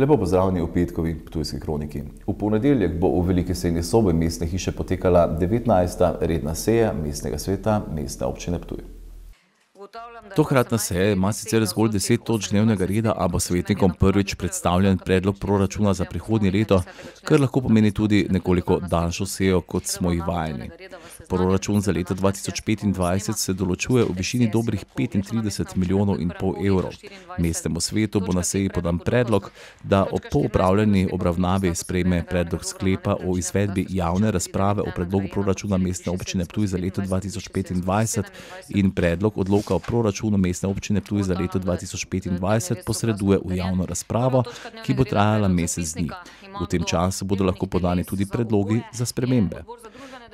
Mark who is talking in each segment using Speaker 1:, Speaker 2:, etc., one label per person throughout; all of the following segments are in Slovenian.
Speaker 1: Lepo pozdravljeni v petkovi Ptujski kroniki. V ponedeljek bo v velike sejne sobe mestne hiše potekala 19. redna seja mestnega sveta mestne občine Ptuj. Tokratna seja ima sicer zgolj deset toč dnevnega reda, a bo svetnikom prvič predstavljen predlog proračuna za prihodnje leto, kar lahko pomeni tudi nekoliko daljšo sejo, kot smo jih vajeni. Proračun za leto 2025 se določuje v višini dobrih 35 milijonov in pol evrov. Mestnemu svetu bo na seji podan predlog, da ob po upravljeni obravnavi sprejme predlog sklepa o izvedbi javne razprave o predlogu proračuna mestne občine Ptuj za leto 2025 in predlog odloka o proračunu mestne občine Ptuj za leto 2025 posreduje v javno razpravo, ki bo trajala mesec dni. V tem času bodo lahko podani tudi predlogi za spremembe.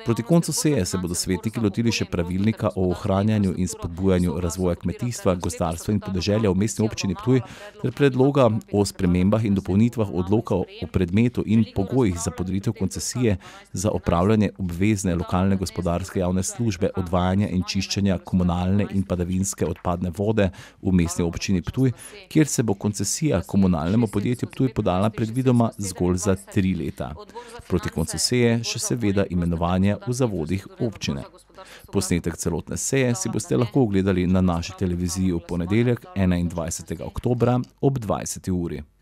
Speaker 1: Proti koncu seje se bodo svetniki lotili še pravilnika o ohranjanju in spodbujanju razvoja kmetijstva, gostarstva in podeželja v mestni občini Ptuj ter predloga o spremembah in dopolnitvah odloka o predmetu in pogojih za podritev koncesije za opravljanje obvezne lokalne gospodarske javne službe odvajanja in čiščenja komunalne in padavinske odpadne vode v mestni občini Ptuj, kjer se bo koncesija komunalnemu podjetju Ptuj podala predvidoma zgolj za tri leta. Proti koncu seje še seveda imenovanje v zavodih občine. Posnetek celotne seje si boste lahko ogledali na naši televiziji v ponedeljek 21. oktobra ob 20. uri.